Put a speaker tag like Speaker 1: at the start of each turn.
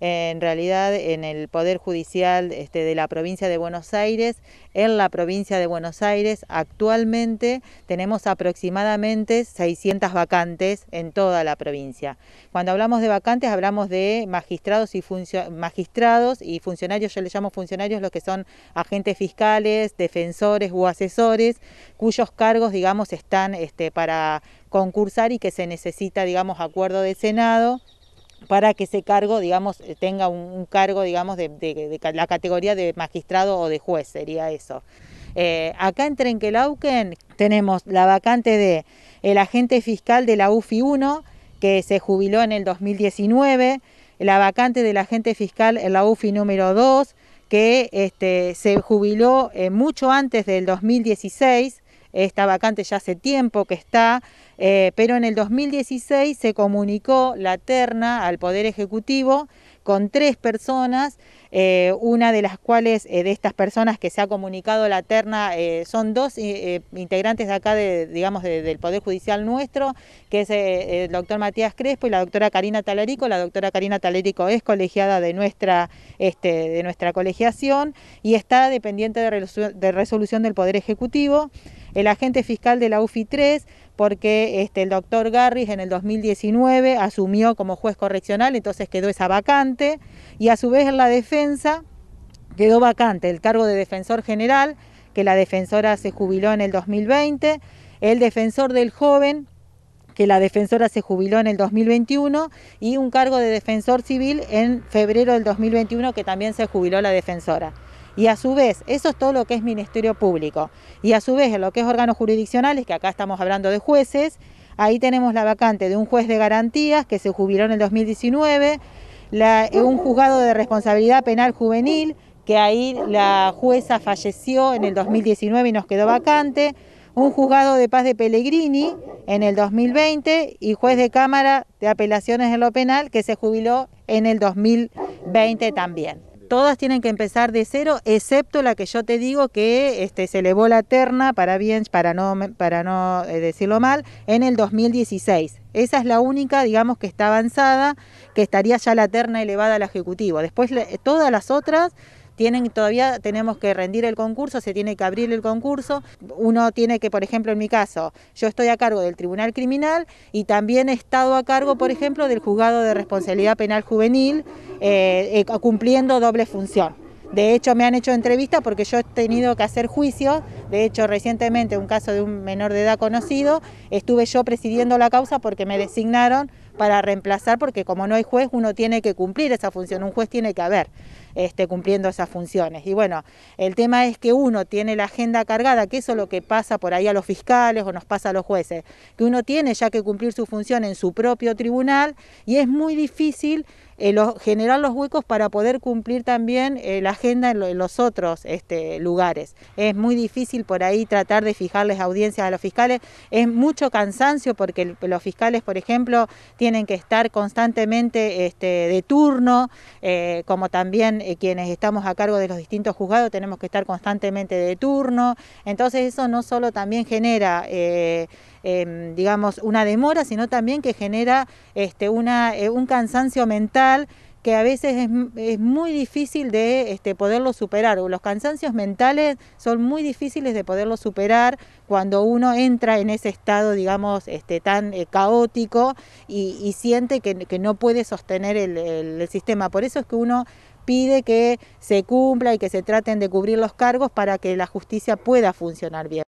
Speaker 1: en realidad en el Poder Judicial este, de la provincia de Buenos Aires. En la provincia de Buenos Aires actualmente tenemos aproximadamente 600 vacantes en toda la provincia. Cuando hablamos de vacantes hablamos de magistrados y, magistrados y funcionarios, yo les llamo funcionarios los que son agentes fiscales, defensores o asesores, cuyos cargos, digamos, están este, para concursar y que se necesita, digamos, acuerdo de Senado para que ese cargo, digamos, eh, tenga un, cargo, digamos, de, la categoría de magistrado o de juez, sería eso. Eh, acá en Trenquelauquen tenemos la vacante de el agente fiscal de la UFI 1, que se jubiló en el 2019, la vacante del agente fiscal en la UFI número 2, que este, se jubiló eh, mucho antes del 2016, esta vacante ya hace tiempo que está, eh, pero en el 2016 se comunicó la terna al Poder Ejecutivo con tres personas, eh, una de las cuales, eh, de estas personas que se ha comunicado la terna, son dos integrantes de acá, de, digamos, del Poder Judicial nuestro, que es el doctor Matías Crespo y la doctora Karina Talarico. La doctora Karina Talarico es colegiada de nuestra, este, de nuestra colegiación y está dependiente de resolución del Poder Ejecutivo el agente fiscal de la UFI 3, porque este, el doctor Garris en el 2019 asumió como juez correccional, entonces quedó esa vacante, y a su vez en la defensa quedó vacante el cargo de defensor general, que la defensora se jubiló en el 2020, el defensor del joven, que la defensora se jubiló en el 2021 y un cargo de defensor civil en febrero del 2021 que también se jubiló la defensora y a su vez, eso es todo lo que es Ministerio Público, y a su vez en lo que es órganos jurisdiccionales, que acá estamos hablando de jueces, ahí tenemos la vacante de un juez de garantías que se jubiló en el 2019, eh, un juzgado de responsabilidad penal juvenil, que ahí la jueza falleció en el 2019 y nos quedó vacante, un juzgado de paz de Pellegrini en el 2020 y juez de Cámara de Apelaciones en lo Penal que se jubiló en el 2020 también todas tienen que empezar de cero, excepto la que yo te digo que este, se elevó la terna, para bien, para no, para no eh, decirlo mal, en el 2016. Esa es la única, digamos, que está avanzada, que estaría ya la terna elevada al Ejecutivo. Después todas las otras tienen todavía tenemos que rendir el concurso, se tiene que abrir el concurso. Uno tiene que, por ejemplo, en mi caso, yo estoy a cargo del Tribunal Criminal y también he estado a cargo, por ejemplo, del Juzgado de Responsabilidad Penal Juvenil, eh, eh, cumpliendo doble función. De hecho, me han hecho entrevista porque yo he tenido que hacer juicio. De hecho, recientemente, un caso de un menor de edad conocido, estuve yo presidiendo la causa porque me designaron para reemplazar, porque como no hay juez, uno tiene que cumplir esa función, un juez tiene que haber este, cumpliendo esas funciones. Y bueno, el tema es que uno tiene la agenda cargada, que eso es lo que pasa por ahí a los fiscales o nos pasa a los jueces, que uno tiene ya que cumplir su función en su propio tribunal y es muy difícil eh, generar los huecos para poder cumplir también eh, la agenda en, los otros este, lugares. Es muy difícil por ahí tratar de fijarles audiencias a los fiscales, es mucho cansancio porque los fiscales, por ejemplo, tienen tienen que estar constantemente este, de turno, eh, como también eh, quienes estamos a cargo de los distintos juzgados tenemos que estar constantemente de turno. Entonces eso no solo también genera, eh, em, digamos, una demora, sino también que genera este, un cansancio mental que a veces es, muy difícil de este, poderlo superar, los cansancios mentales son muy difíciles de poderlo superar cuando uno entra en ese estado, digamos, este, tan eh, caótico y, siente que, no puede sostener el sistema. Por eso es que uno pide que se cumpla y que se traten de cubrir los cargos para que la justicia pueda funcionar bien.